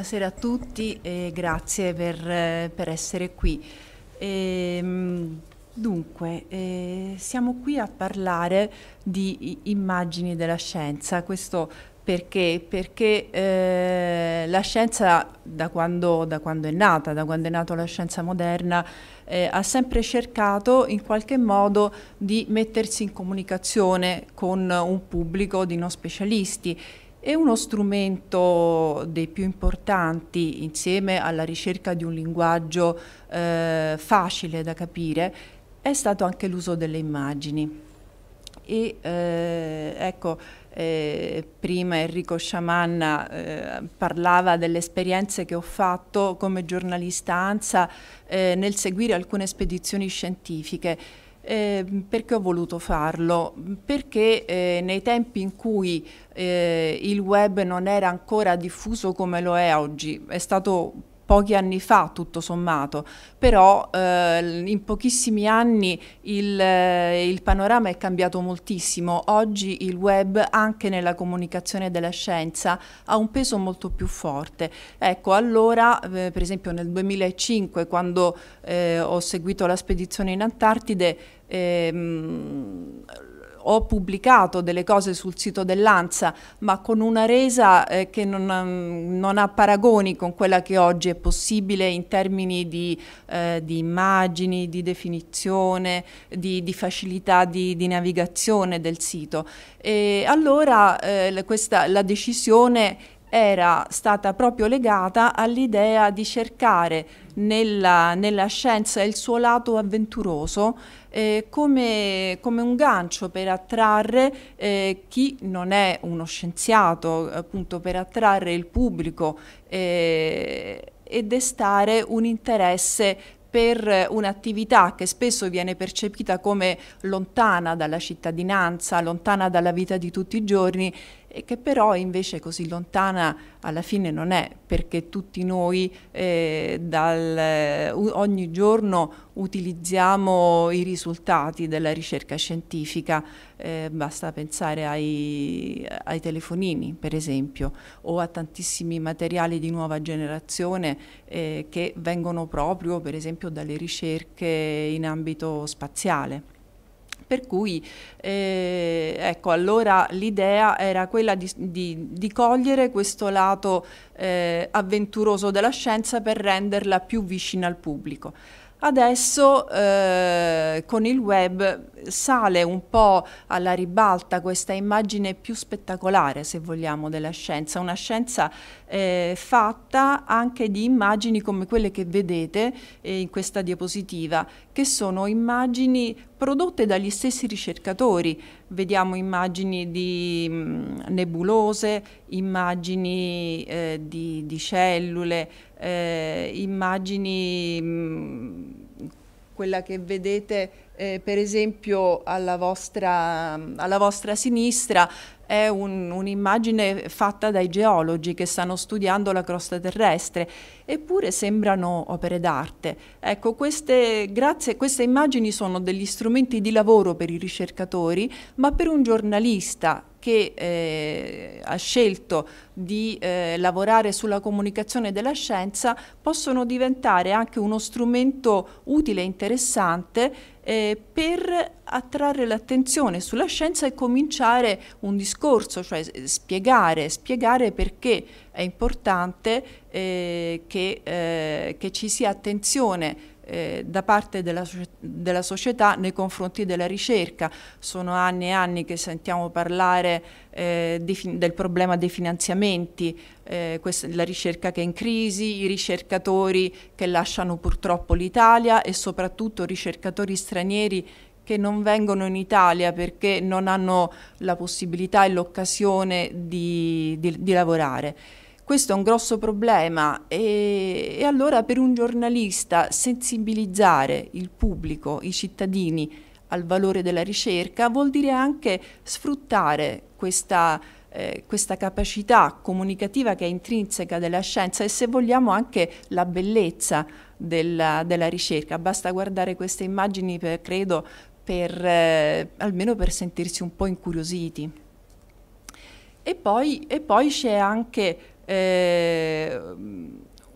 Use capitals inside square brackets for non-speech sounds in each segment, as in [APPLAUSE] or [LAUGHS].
Buonasera a tutti e grazie per, eh, per essere qui. E, ehm, dunque, eh, siamo qui a parlare di immagini della scienza. Questo perché? Perché eh, la scienza, da quando, da quando, è nata, da quando è nata la scienza moderna, eh, ha sempre cercato in qualche modo di mettersi in comunicazione con un pubblico di non specialisti è uno strumento dei più importanti insieme alla ricerca di un linguaggio eh, facile da capire, è stato anche l'uso delle immagini. E, eh, ecco, eh, prima Enrico Sciamanna eh, parlava delle esperienze che ho fatto come giornalista ANSA eh, nel seguire alcune spedizioni scientifiche. Eh, perché ho voluto farlo? Perché eh, nei tempi in cui eh, il web non era ancora diffuso come lo è oggi, è stato pochi anni fa tutto sommato, però eh, in pochissimi anni il, eh, il, panorama è cambiato moltissimo. Oggi il web anche nella comunicazione della scienza ha un peso molto più forte. Ecco, allora eh, per esempio nel 2005 quando eh, ho seguito la spedizione in Antartide ehm, ho pubblicato delle cose sul sito dell'ANSA, ma con una resa eh, che non ha, mm, non ha, paragoni con quella che oggi è possibile in termini di, eh, di immagini, di definizione, di, di facilità di, di, navigazione del sito. E allora eh, questa, la decisione era stata proprio legata all'idea di cercare nella, nella, scienza il suo lato avventuroso eh, come, come, un gancio per attrarre eh, chi non è uno scienziato, appunto per attrarre il pubblico eh, e destare un interesse per un'attività che spesso viene percepita come lontana dalla cittadinanza, lontana dalla vita di tutti i giorni e che però invece così lontana alla fine non è, perché tutti noi eh, dal, eh, ogni giorno utilizziamo i risultati della ricerca scientifica, eh, basta pensare ai, ai, telefonini per esempio o a tantissimi materiali di nuova generazione eh, che vengono proprio per esempio dalle ricerche in ambito spaziale per cui eh, ecco, allora l'idea era quella di, di, di cogliere questo lato eh, avventuroso della scienza per renderla più vicina al pubblico. Adesso eh, con il web sale un po' alla ribalta questa immagine più spettacolare, se vogliamo, della scienza, una scienza eh, fatta anche di immagini come quelle che vedete eh, in questa diapositiva, che sono immagini prodotte dagli stessi ricercatori. Vediamo immagini di mh, nebulose, immagini eh, di, di, cellule, eh, immagini... Mh, quella che vedete eh, per esempio alla vostra, alla vostra sinistra è un'immagine fatta dai geologi che stanno studiando la crosta terrestre, eppure sembrano opere d'arte. Ecco, queste, grazie, queste immagini sono degli strumenti di lavoro per i ricercatori, ma per un giornalista che eh, ha scelto di eh, lavorare sulla comunicazione della scienza possono diventare anche uno strumento utile e interessante eh, per attrarre l'attenzione sulla scienza e cominciare un discorso, cioè spiegare, spiegare perché è importante eh, che, eh, che ci sia attenzione eh, da parte della, della, società nei confronti della ricerca. Sono anni e anni che sentiamo parlare eh, di, del problema dei finanziamenti, eh, questa, la ricerca che è in crisi, i ricercatori che lasciano purtroppo l'Italia e soprattutto ricercatori stranieri che non vengono in Italia perché non hanno la possibilità e l'occasione di, di, di lavorare. Questo è un grosso problema e, e allora per un giornalista sensibilizzare il pubblico, i cittadini al valore della ricerca vuol dire anche sfruttare questa eh, questa capacità comunicativa che è intrinseca della scienza e se vogliamo anche la bellezza della, della ricerca. Basta guardare queste immagini, per, credo, per, eh, almeno per sentirsi un po' incuriositi. E poi, poi c'è anche eh,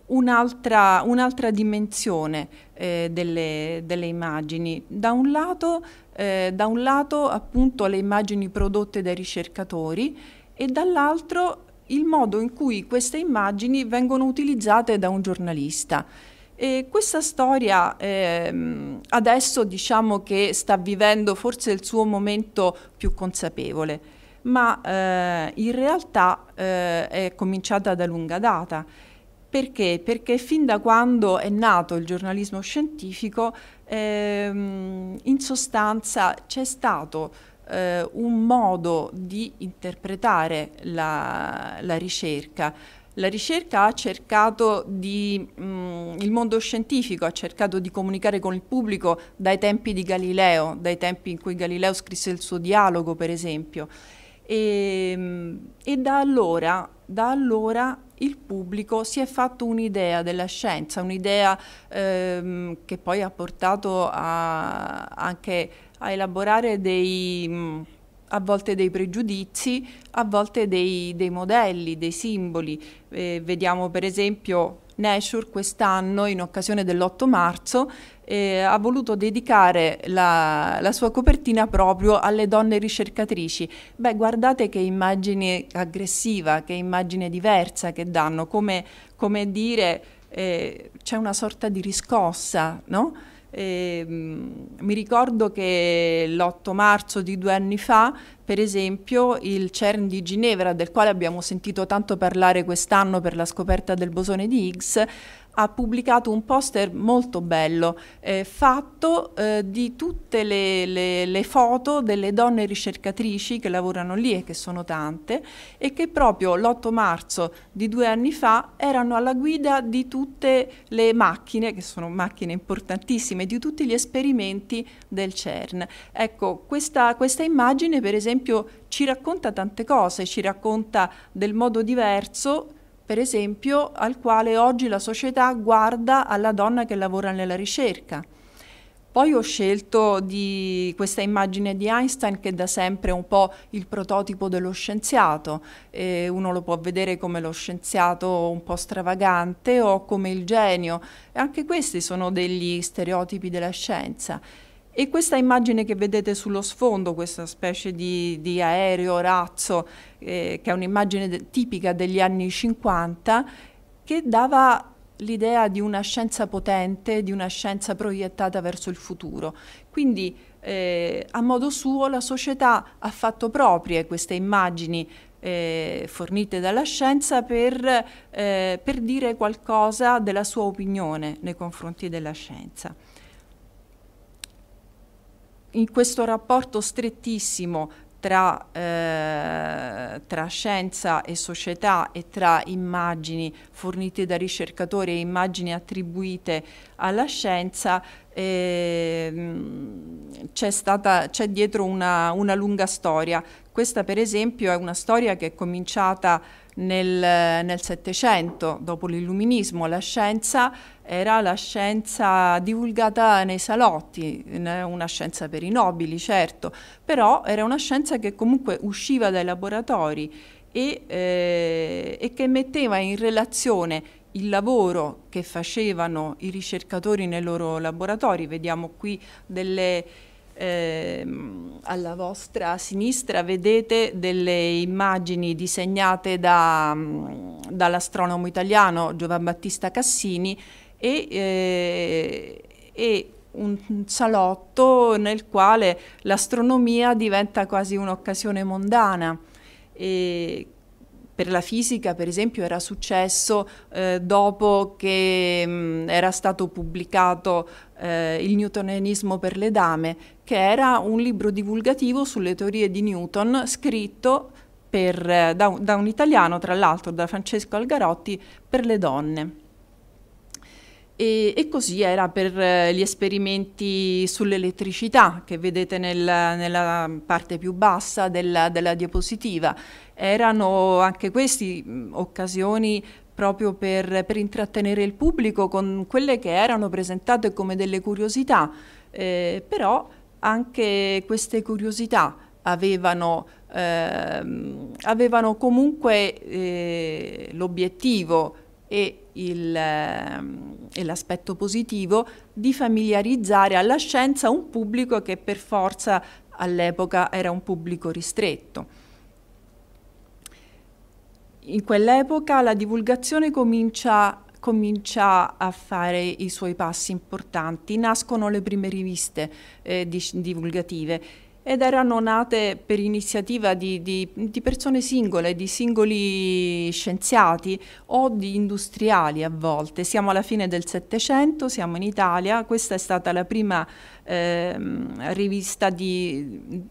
un'altra, un'altra, dimensione eh, delle, delle, immagini. Da un, lato, eh, da un lato appunto le immagini prodotte dai ricercatori e dall'altro il modo in cui queste immagini vengono utilizzate da un giornalista. E questa storia ehm, adesso diciamo che sta vivendo forse il suo momento più consapevole ma eh, in realtà eh, è cominciata da lunga data. Perché? Perché fin da quando è nato il giornalismo scientifico, ehm, in sostanza c'è stato eh, un modo di interpretare la, la ricerca. La ricerca ha cercato di, mh, mm, il mondo scientifico ha cercato di comunicare con il pubblico dai tempi di Galileo, dai tempi in cui Galileo scrisse il suo dialogo, per esempio. E, ehm, e da, allora, da allora il pubblico si è fatto un'idea della scienza, un'idea ehm, che poi ha portato a, anche a elaborare dei, mm, a volte dei pregiudizi, a volte dei, dei modelli, dei simboli. Eh, vediamo per esempio Nature quest'anno, in occasione dell'8 marzo, eh, ha voluto dedicare la, la, sua copertina proprio alle donne ricercatrici. Beh, guardate che immagine aggressiva, che immagine diversa che danno, come, come dire eh, c'è una sorta di riscossa, no? E, ehm, mh, mi ricordo che l'8 marzo di due anni fa, per esempio, il CERN di Ginevra, del quale abbiamo sentito tanto parlare quest'anno per la scoperta del bosone di Higgs, ha pubblicato un poster molto bello eh, fatto eh, di tutte le, le, le, foto delle donne ricercatrici che lavorano lì e che sono tante e che proprio l'8 marzo di due anni fa erano alla guida di tutte le macchine, che sono macchine importantissime, di tutti gli esperimenti del CERN. Ecco, questa, questa immagine per esempio ci racconta tante cose, ci racconta del modo diverso per esempio, al quale oggi la società guarda alla donna che lavora nella ricerca. Poi ho scelto di questa immagine di Einstein che da sempre è un po' il prototipo dello scienziato. Eh, uno lo può vedere come lo scienziato un po' stravagante o come il genio. E anche questi sono degli stereotipi della scienza. E questa immagine che vedete sullo sfondo, questa specie di, di aereo razzo, eh, che è un'immagine de tipica degli anni 50, che dava l'idea di una scienza potente, di una scienza proiettata verso il futuro. Quindi eh, a modo suo la società ha fatto proprie queste immagini eh, fornite dalla scienza per, eh, per dire qualcosa della sua opinione nei confronti della scienza in questo rapporto strettissimo tra, eh, tra, scienza e società e tra immagini fornite da ricercatori e immagini attribuite alla scienza, eh, c'è, dietro una, una lunga storia. Questa per esempio è una storia che è cominciata nel Settecento, dopo l'illuminismo, la scienza era la scienza divulgata nei salotti, una scienza per i nobili certo, però era una scienza che comunque usciva dai laboratori e, eh, e che metteva in relazione il lavoro che facevano i ricercatori nei loro laboratori. Vediamo qui delle eh, alla vostra sinistra vedete delle immagini disegnate da, mm, dall'astronomo italiano Giovan Battista Cassini e, eh, e un salotto nel quale l'astronomia diventa quasi un'occasione mondana. E per la fisica, per esempio, era successo eh, dopo che mh, mm, era stato pubblicato eh, Il newtonianismo per le dame, che era un libro divulgativo sulle teorie di Newton scritto per, eh, da, da un italiano, tra l'altro da Francesco Algarotti, per le donne. E, e, così era per eh, gli esperimenti sull'elettricità che vedete nel, nella parte più bassa della, della diapositiva. Erano anche queste occasioni proprio per, per, intrattenere il pubblico con quelle che erano presentate come delle curiosità, eh, però anche queste curiosità avevano, eh, avevano comunque eh, l'obiettivo e, il, ehm, e l'aspetto positivo di familiarizzare alla scienza un pubblico che per forza all'epoca era un pubblico ristretto. In quell'epoca la divulgazione comincia comincia a fare i suoi passi importanti. Nascono le prime riviste eh, divulgative ed erano nate per iniziativa di, di, di, persone singole, di singoli scienziati o di industriali a volte. Siamo alla fine del Settecento, siamo in Italia, questa è stata la prima eh, rivista di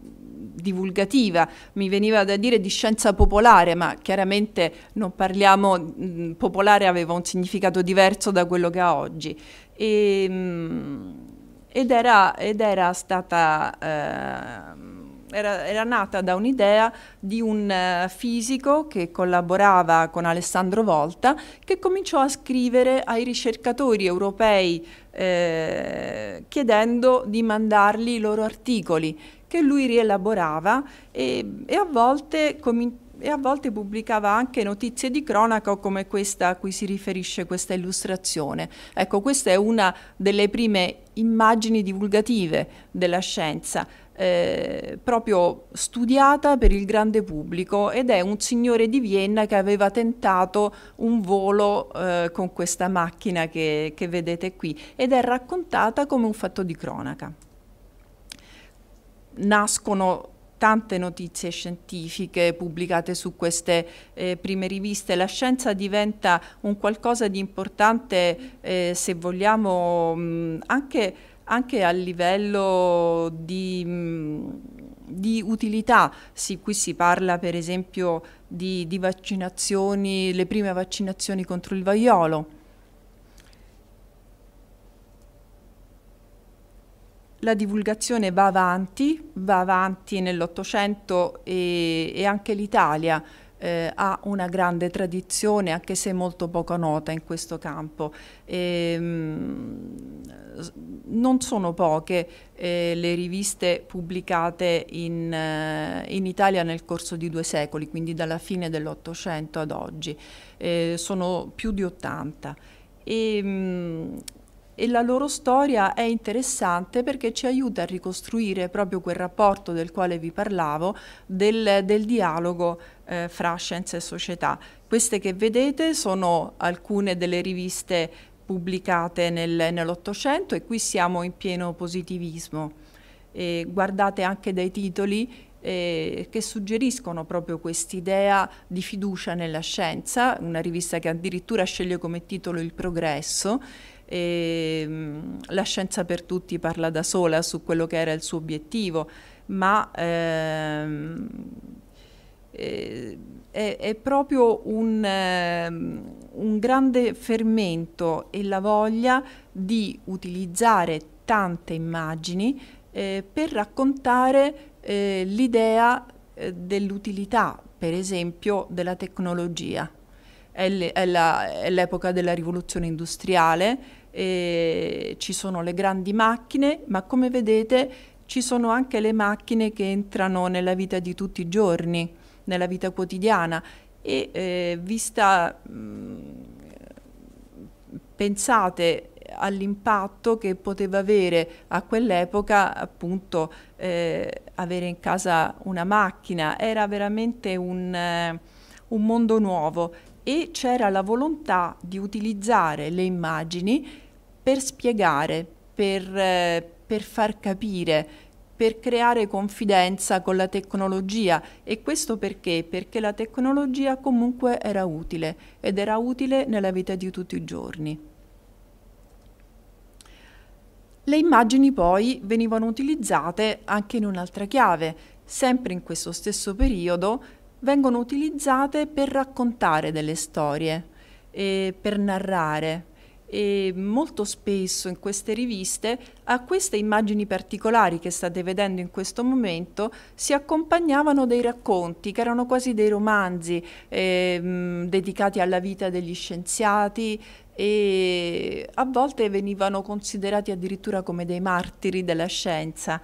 divulgativa, mi veniva da dire di scienza popolare, ma chiaramente non parliamo, mh, popolare aveva un significato diverso da quello che ha oggi. E, ehm, mh, ed era, ed era stata... Eh, era, era, nata da un'idea di un uh, fisico che collaborava con Alessandro Volta che cominciò a scrivere ai ricercatori europei eh, chiedendo di mandargli i loro articoli che lui rielaborava e, e a volte e a volte pubblicava anche notizie di cronaca come questa a cui si riferisce questa illustrazione. Ecco, questa è una delle prime immagini divulgative della scienza, eh, proprio studiata per il grande pubblico ed è un signore di Vienna che aveva tentato un volo eh, con questa macchina che, che vedete qui ed è raccontata come un fatto di cronaca. Nascono tante notizie scientifiche pubblicate su queste eh, prime riviste. La scienza diventa un qualcosa di importante, eh, se vogliamo, mh, mm, anche, anche, a livello di... Mh, mm, di utilità. Sì, qui si parla per esempio di, di vaccinazioni, le prime vaccinazioni contro il vaiolo. la divulgazione va avanti, va avanti nell'Ottocento e, e, anche l'Italia eh, ha una grande tradizione, anche se molto poco nota in questo campo. E, ehm, non sono poche eh, le riviste pubblicate in, eh, in, Italia nel corso di due secoli, quindi dalla fine dell'Ottocento ad oggi, eh, sono più di 80. E, mh, e la loro storia è interessante perché ci aiuta a ricostruire proprio quel rapporto del quale vi parlavo, del, del dialogo eh, fra scienza e società. Queste che vedete sono alcune delle riviste pubblicate nel, nell'Ottocento e qui siamo in pieno positivismo. E guardate anche dai titoli eh, che suggeriscono proprio quest'idea di fiducia nella scienza, una rivista che addirittura sceglie come titolo il progresso e, ehm, la scienza per tutti parla da sola su quello che era il suo obiettivo, ma ehm, eh, è, è, proprio un, ehm, un grande fermento e la voglia di utilizzare tante immagini eh, per raccontare eh, l'idea eh, dell'utilità, per esempio, della tecnologia. È, l'epoca della rivoluzione industriale eh, ci sono le grandi macchine, ma come vedete ci sono anche le macchine che entrano nella vita di tutti i giorni, nella vita quotidiana e eh, vista, mh, pensate all'impatto che poteva avere a quell'epoca appunto eh, avere in casa una macchina, era veramente un, eh, un mondo nuovo e c'era la volontà di utilizzare le immagini per spiegare, per, eh, per far capire, per creare confidenza con la tecnologia e questo perché? Perché la tecnologia comunque era utile ed era utile nella vita di tutti i giorni. Le immagini poi venivano utilizzate anche in un'altra chiave, sempre in questo stesso periodo vengono utilizzate per raccontare delle storie, per narrare. E molto spesso in queste riviste a queste immagini particolari che state vedendo in questo momento si accompagnavano dei racconti che erano quasi dei romanzi eh, dedicati alla vita degli scienziati e a volte venivano considerati addirittura come dei martiri della scienza.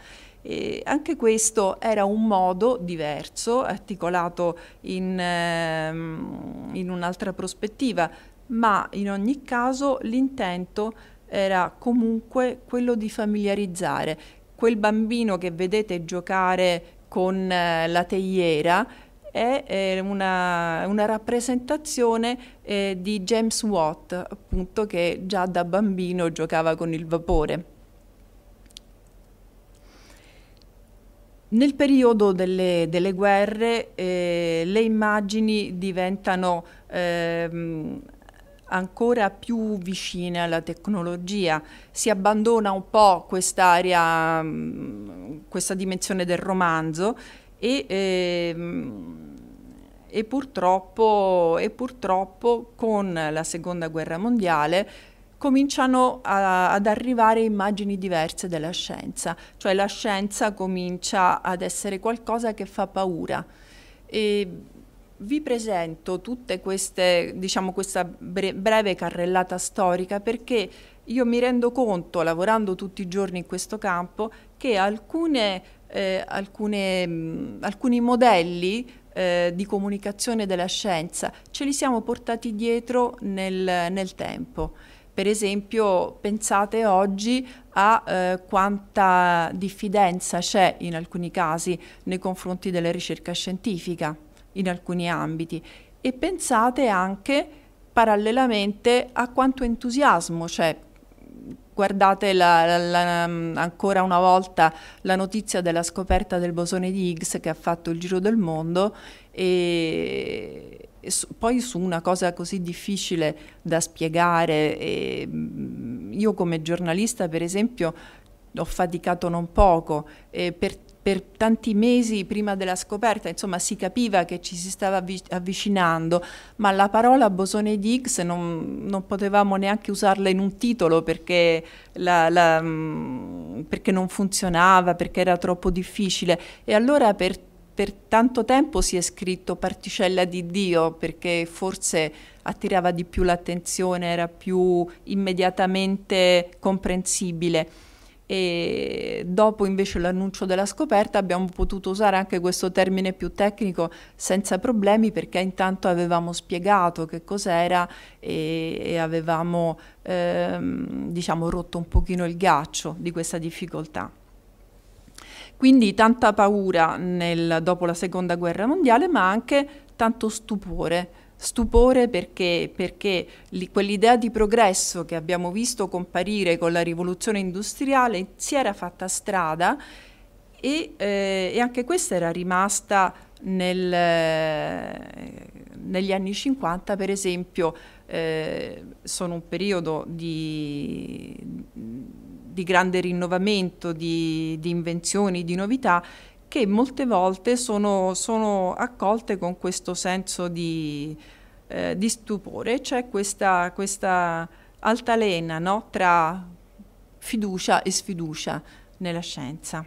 E anche questo era un modo diverso, articolato in, ehm, in un'altra prospettiva, ma in ogni caso l'intento era comunque quello di familiarizzare quel bambino che vedete giocare con eh, la teiera è una, una, rappresentazione eh, di James Watt, appunto, che già da bambino giocava con il vapore. Nel periodo delle, delle guerre eh, le immagini diventano ehm, ancora più vicine alla tecnologia, si abbandona un po' quest'area, mm, questa dimensione del romanzo e, ehm, e, purtroppo, e purtroppo con la seconda guerra mondiale cominciano a, ad arrivare immagini diverse della scienza, cioè la scienza comincia ad essere qualcosa che fa paura. E vi presento tutte queste, diciamo, questa bre breve carrellata storica perché io mi rendo conto, lavorando tutti i giorni in questo campo, che alcune, eh, alcune, mh, mm, alcuni modelli eh, di comunicazione della scienza ce li siamo portati dietro nel, nel tempo per esempio, pensate oggi a eh, quanta diffidenza c'è in alcuni casi nei confronti della ricerca scientifica in alcuni ambiti e pensate anche parallelamente a quanto entusiasmo c'è guardate la, la, la, ancora una volta la notizia della scoperta del bosone di Higgs che ha fatto il giro del mondo e, su, poi su una cosa così difficile da spiegare, e, mm, io come giornalista per esempio ho faticato non poco eh, per, per, tanti mesi prima della scoperta, insomma si capiva che ci si stava avvicinando, ma la parola bosone di Higgs non, non, potevamo neanche usarla in un titolo perché, la, la, mm, perché non funzionava, perché era troppo difficile e allora per per tanto tempo si è scritto particella di Dio perché forse attirava di più l'attenzione, era più immediatamente comprensibile e dopo invece l'annuncio della scoperta abbiamo potuto usare anche questo termine più tecnico senza problemi perché intanto avevamo spiegato che cos'era e, e, avevamo ehm, diciamo rotto un pochino il ghiaccio di questa difficoltà. Quindi tanta paura nel, dopo la seconda guerra mondiale, ma anche tanto stupore. Stupore perché, perché quell'idea di progresso che abbiamo visto comparire con la rivoluzione industriale si era fatta strada e, eh, e anche questa era rimasta nel, eh, negli anni 50, per esempio, eh, sono un periodo di di grande rinnovamento, di, di, invenzioni, di novità che molte volte sono, sono accolte con questo senso di, eh, di stupore, c'è cioè questa, questa, altalena no? tra fiducia e sfiducia nella scienza.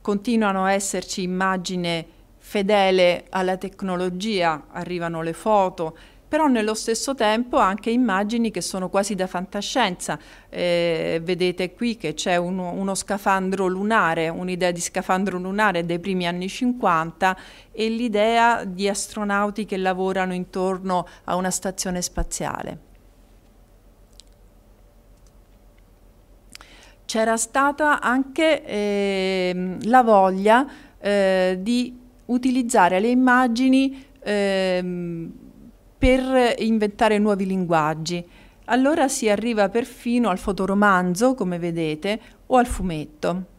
Continuano a esserci immagini fedele alla tecnologia, arrivano le foto, però nello stesso tempo anche immagini che sono quasi da fantascienza. Eh, vedete qui che c'è uno, uno scafandro lunare, un'idea di scafandro lunare dei primi anni 50 e l'idea di astronauti che lavorano intorno a una stazione spaziale. c'era stata anche eh, la voglia eh, di utilizzare le immagini eh, per inventare nuovi linguaggi. Allora si arriva perfino al fotoromanzo, come vedete, o al fumetto.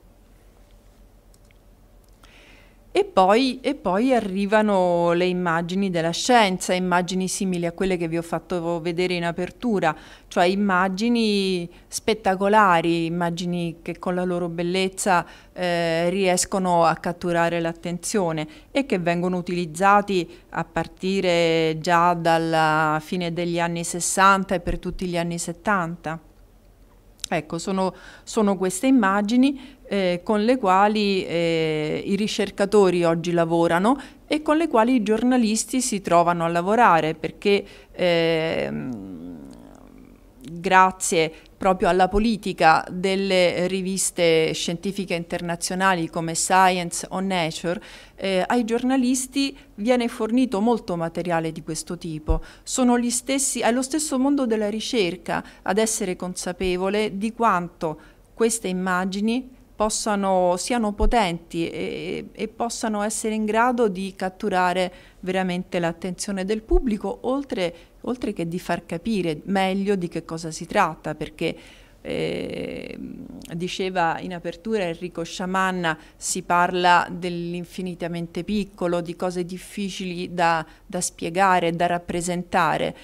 E poi, e poi, arrivano le immagini della scienza, immagini simili a quelle che vi ho fatto vedere in apertura, cioè immagini spettacolari, immagini che con la loro bellezza eh, riescono a catturare l'attenzione e che vengono utilizzati a partire già dalla fine degli anni 60 e per tutti gli anni 70. Ecco, sono, sono, queste immagini eh, con le quali eh, i ricercatori oggi lavorano e con le quali i giornalisti si trovano a lavorare perché eh, grazie proprio alla politica delle riviste scientifiche internazionali come Science o Nature, eh, ai giornalisti viene fornito molto materiale di questo tipo. Sono gli stessi, è lo stesso mondo della ricerca ad essere consapevole di quanto queste immagini possano, siano potenti e, e, possano essere in grado di catturare veramente l'attenzione del pubblico, oltre, oltre, che di far capire meglio di che cosa si tratta, perché eh, diceva in apertura Enrico Sciamanna, si parla dell'infinitamente piccolo, di cose difficili da, da spiegare, da rappresentare.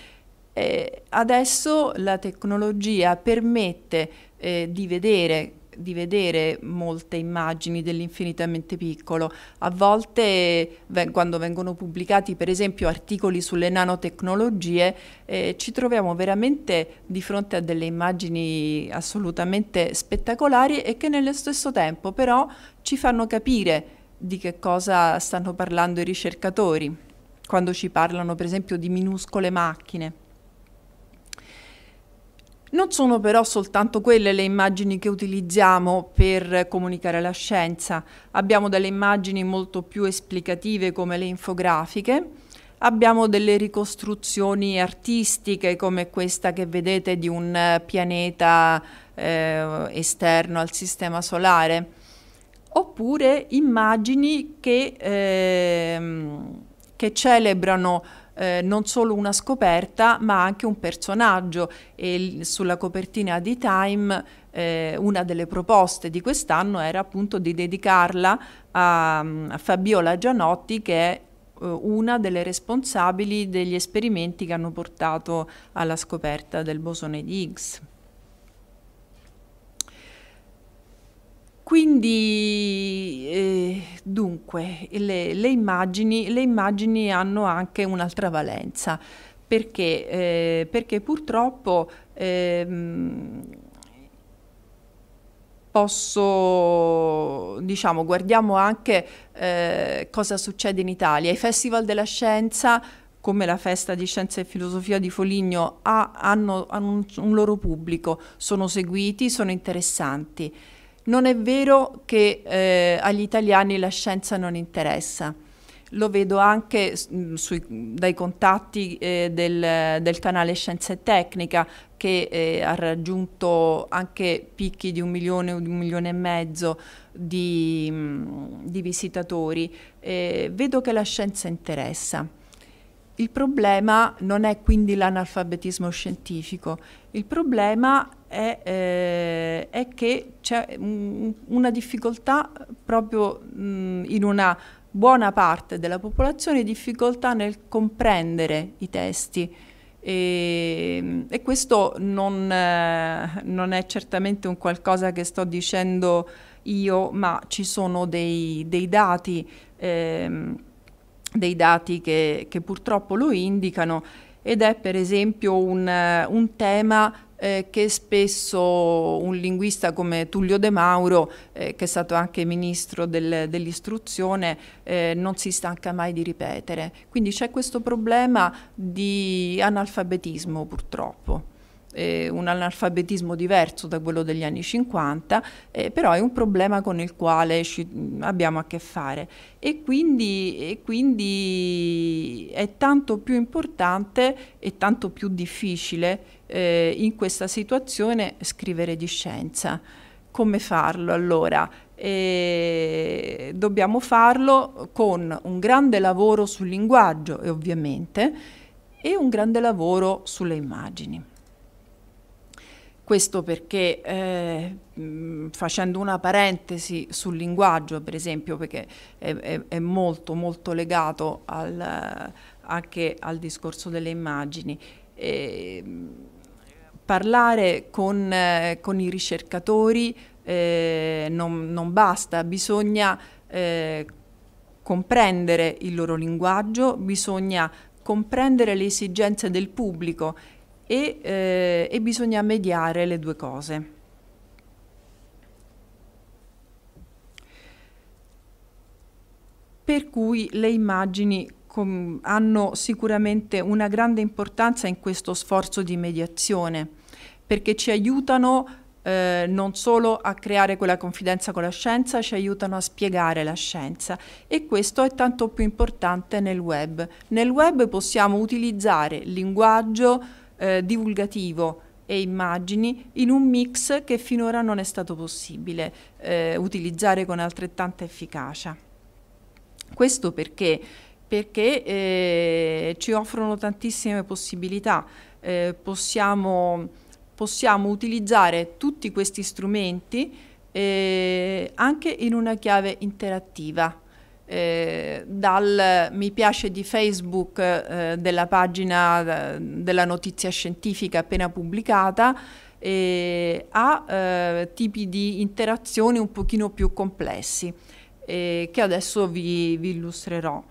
Eh, adesso la tecnologia permette eh, di vedere di vedere molte immagini dell'infinitamente piccolo. A volte quando vengono pubblicati per esempio articoli sulle nanotecnologie eh, ci troviamo veramente di fronte a delle immagini assolutamente spettacolari e che nello stesso tempo però ci fanno capire di che cosa stanno parlando i ricercatori quando ci parlano per esempio di minuscole macchine. Non sono però soltanto quelle le immagini che utilizziamo per comunicare la scienza. Abbiamo delle immagini molto più esplicative come le infografiche, abbiamo delle ricostruzioni artistiche come questa che vedete di un eh, pianeta eh, esterno al Sistema Solare, oppure immagini che, eh, che celebrano eh, non solo una scoperta ma anche un personaggio e sulla copertina di Time eh, una delle proposte di quest'anno era appunto di dedicarla a, a Fabiola Gianotti che è eh, una delle responsabili degli esperimenti che hanno portato alla scoperta del bosone di Higgs. Quindi, eh, dunque, le, le, immagini, le, immagini, hanno anche un'altra valenza, perché, eh, perché purtroppo ehm, posso, diciamo, guardiamo anche eh, cosa succede in Italia. I Festival della Scienza, come la Festa di Scienza e Filosofia di Foligno, ha, hanno, hanno un, un loro pubblico, sono seguiti, sono interessanti. Non è vero che eh, agli italiani la scienza non interessa. Lo vedo anche mm, sui, dai contatti eh, del, del, canale Scienza e Tecnica che eh, ha raggiunto anche picchi di un milione o di un milione e mezzo di, mm, di visitatori. Eh, vedo che la scienza interessa. Il problema non è quindi l'analfabetismo scientifico, il problema è, eh, è che c'è una difficoltà proprio mh, in una buona parte della popolazione, difficoltà nel comprendere i testi. E, e questo non, eh, non, è certamente un qualcosa che sto dicendo io, ma ci sono dei, dei dati, eh, dei dati che, che, purtroppo lo indicano ed è per esempio un, un tema eh, che spesso un linguista come Tullio De Mauro, eh, che è stato anche ministro del, dell'istruzione, eh, non si stanca mai di ripetere. Quindi c'è questo problema di analfabetismo purtroppo eh, un analfabetismo diverso da quello degli anni 50, eh, però è un problema con il quale mm, abbiamo a che fare e quindi, e quindi, è tanto più importante e tanto più difficile eh, in questa situazione scrivere di scienza. Come farlo allora? E eh, dobbiamo farlo con un grande lavoro sul linguaggio ovviamente e un grande lavoro sulle immagini. Questo perché, eh, mm, facendo una parentesi sul linguaggio, per esempio, perché è, è, è molto, molto legato al, anche al discorso delle immagini, eh, parlare con, eh, con, i ricercatori eh, non, non, basta, bisogna eh, comprendere il loro linguaggio, bisogna comprendere le esigenze del pubblico e, eh, e bisogna mediare le due cose. Per cui le immagini hanno sicuramente una grande importanza in questo sforzo di mediazione, perché ci aiutano eh, non solo a creare quella confidenza con la scienza, ci aiutano a spiegare la scienza e questo è tanto più importante nel web. Nel web possiamo utilizzare linguaggio, eh, divulgativo e immagini in un mix che finora non è stato possibile eh, utilizzare con altrettanta efficacia. Questo perché? Perché eh, ci offrono tantissime possibilità, eh, possiamo, possiamo utilizzare tutti questi strumenti eh, anche in una chiave interattiva. Eh, dal mi piace di Facebook eh, della pagina eh, della notizia scientifica appena pubblicata eh, a tipi di interazioni un pochino più complessi eh, che adesso vi, vi illustrerò.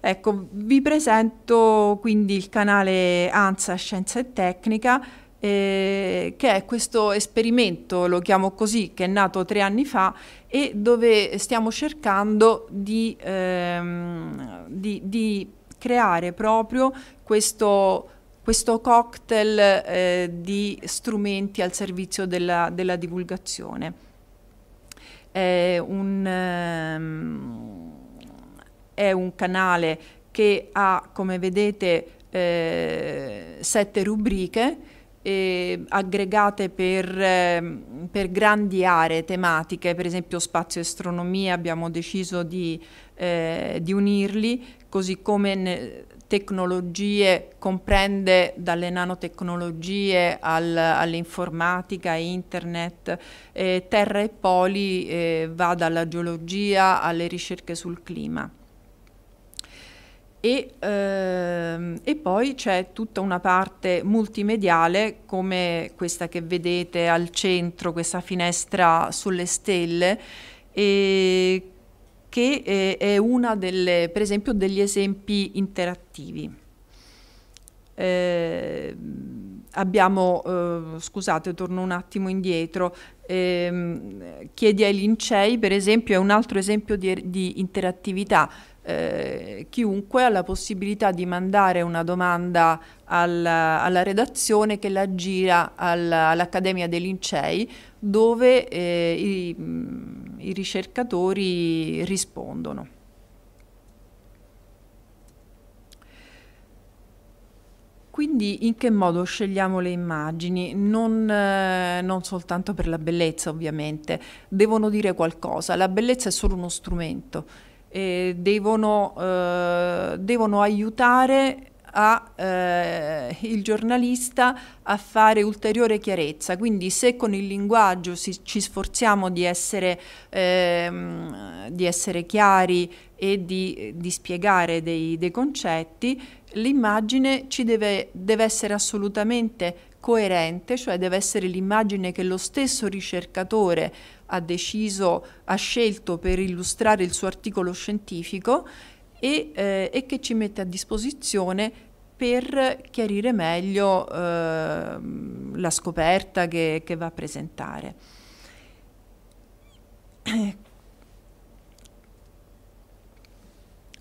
Ecco, vi presento quindi il canale ANSA Scienza e Tecnica eh, che è questo esperimento, lo chiamo così, che è nato tre anni fa e dove stiamo cercando di, ehm, di, di creare proprio questo, questo cocktail eh, di strumenti al servizio della, della divulgazione. È un, ehm, è un canale che ha, come vedete, eh, sette rubriche eh, aggregate per, eh, per, grandi aree tematiche, per esempio spazio e astronomia abbiamo deciso di, eh, di unirli, così come tecnologie comprende dalle nanotecnologie al, all'informatica, internet, eh, terra e poli eh, va dalla geologia alle ricerche sul clima. E, ehm, e, poi c'è tutta una parte multimediale come questa che vedete al centro, questa finestra sulle stelle, eh, che è, è una delle, per esempio, degli esempi interattivi. Eh, abbiamo, eh, scusate, torno un attimo indietro, ehm, Chiedi ai Lincei, per esempio, è un altro esempio di, di interattività eh, chiunque ha la possibilità di mandare una domanda alla, alla redazione che la gira all'Accademia dei Lincei dove eh, i, mm, i ricercatori rispondono. Quindi in che modo scegliamo le immagini? Non, eh, non, soltanto per la bellezza ovviamente, devono dire qualcosa, la bellezza è solo uno strumento eh, devono, eh, devono, aiutare a, eh, il giornalista a fare ulteriore chiarezza. Quindi se con il linguaggio si, ci sforziamo di essere, ehm, di essere chiari e di, di spiegare dei, dei concetti, l'immagine ci deve, deve essere assolutamente coerente, cioè deve essere l'immagine che lo stesso ricercatore ha deciso, ha scelto per illustrare il suo articolo scientifico e, eh, e che ci mette a disposizione per chiarire meglio eh, la scoperta che, che va a presentare. [CLEARS THROAT]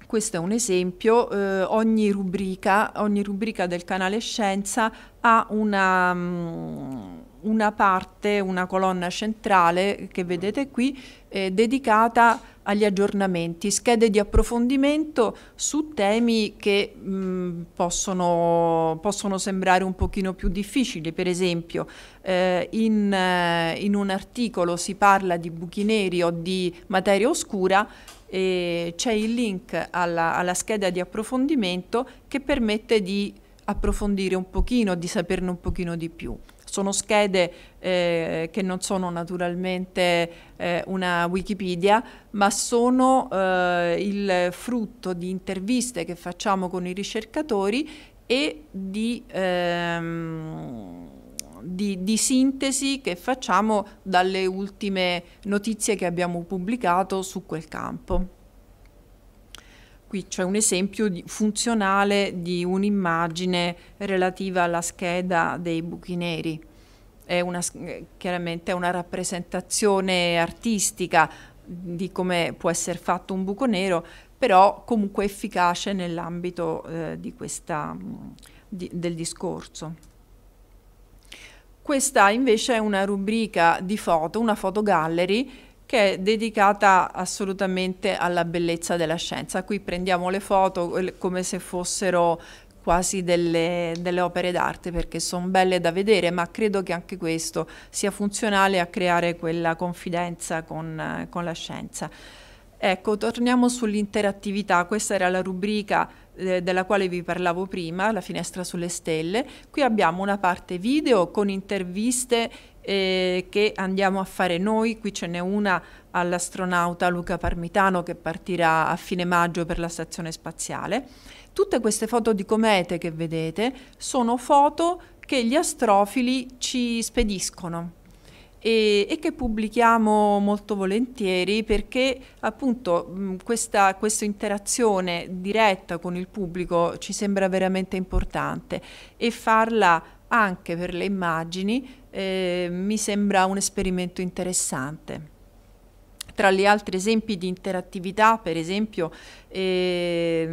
Questo è un esempio, eh, ogni, rubrica, ogni, rubrica, del canale Scienza ha una... Mm, una parte, una colonna centrale che vedete qui, eh, dedicata agli aggiornamenti, schede di approfondimento su temi che mh, possono, possono, sembrare un pochino più difficili. Per esempio, eh, in, eh, in, un articolo si parla di buchi neri o di materia oscura, c'è il link alla, alla scheda di approfondimento che permette di approfondire un pochino, di saperne un pochino di più sono schede eh, che non sono naturalmente eh, una Wikipedia, ma sono eh, il frutto di interviste che facciamo con i ricercatori e di, ehm, di, di sintesi che facciamo dalle ultime notizie che abbiamo pubblicato su quel campo qui c'è un esempio di, funzionale di un'immagine relativa alla scheda dei buchi neri. È una, eh, chiaramente è una rappresentazione artistica di come può essere fatto un buco nero, però comunque efficace nell'ambito eh, di mm, di, del discorso. Questa invece è una rubrica di foto, una gallery, che è dedicata assolutamente alla bellezza della scienza. Qui prendiamo le foto come se fossero quasi delle, delle opere d'arte perché sono belle da vedere, ma credo che anche questo sia funzionale a creare quella confidenza con, con la scienza. Ecco, torniamo sull'interattività, questa era la rubrica eh, della quale vi parlavo prima, la finestra sulle stelle. Qui abbiamo una parte video con interviste eh, che andiamo a fare noi, qui ce n'è una all'astronauta Luca Parmitano che partirà a fine maggio per la stazione spaziale. Tutte queste foto di comete che vedete sono foto che gli astrofili ci spediscono e, e che pubblichiamo molto volentieri perché appunto mh, questa, questa, interazione diretta con il pubblico ci sembra veramente importante e farla anche per le immagini eh, mi sembra un esperimento interessante. Tra gli altri esempi di interattività, per esempio, eh,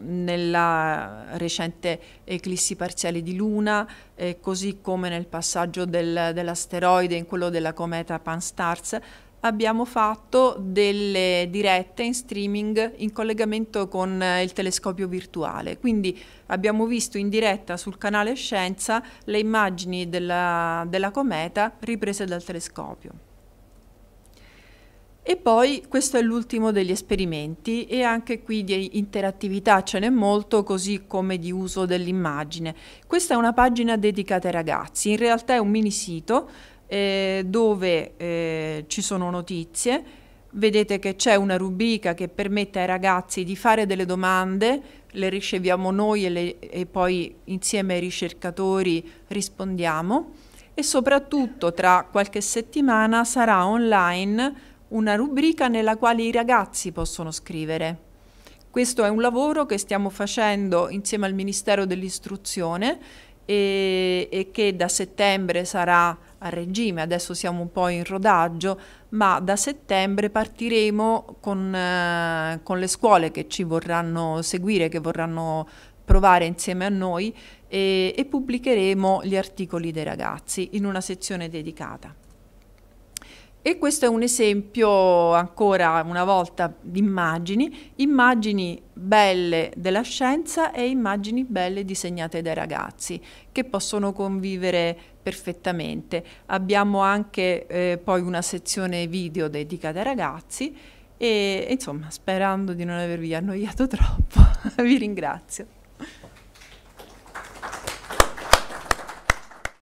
nella recente eclissi parziale di Luna, eh, così come nel passaggio del, dell'asteroide in quello della cometa Pan-STARRS, abbiamo fatto delle dirette in streaming in collegamento con eh, il telescopio virtuale. Quindi abbiamo visto in diretta sul canale Scienza le immagini della, della cometa riprese dal telescopio. E poi questo è l'ultimo degli esperimenti e anche qui di interattività ce n'è molto, così come di uso dell'immagine. Questa è una pagina dedicata ai ragazzi, in realtà è un mini sito eh, dove eh, ci sono notizie. Vedete che c'è una rubrica che permette ai ragazzi di fare delle domande, le riceviamo noi e, le, e poi insieme ai ricercatori rispondiamo e soprattutto tra qualche settimana sarà online una rubrica nella quale i ragazzi possono scrivere. Questo è un lavoro che stiamo facendo insieme al Ministero dell'Istruzione e, e, che da settembre sarà a regime, adesso siamo un po' in rodaggio, ma da settembre partiremo con, eh, con le scuole che ci vorranno seguire, che vorranno provare insieme a noi e, e pubblicheremo gli articoli dei ragazzi in una sezione dedicata. E questo è un esempio ancora una volta di immagini, immagini belle della scienza e immagini belle disegnate dai ragazzi che possono convivere perfettamente. Abbiamo anche eh, poi una sezione video dedicata ai ragazzi e insomma sperando di non avervi annoiato troppo [LAUGHS] vi ringrazio.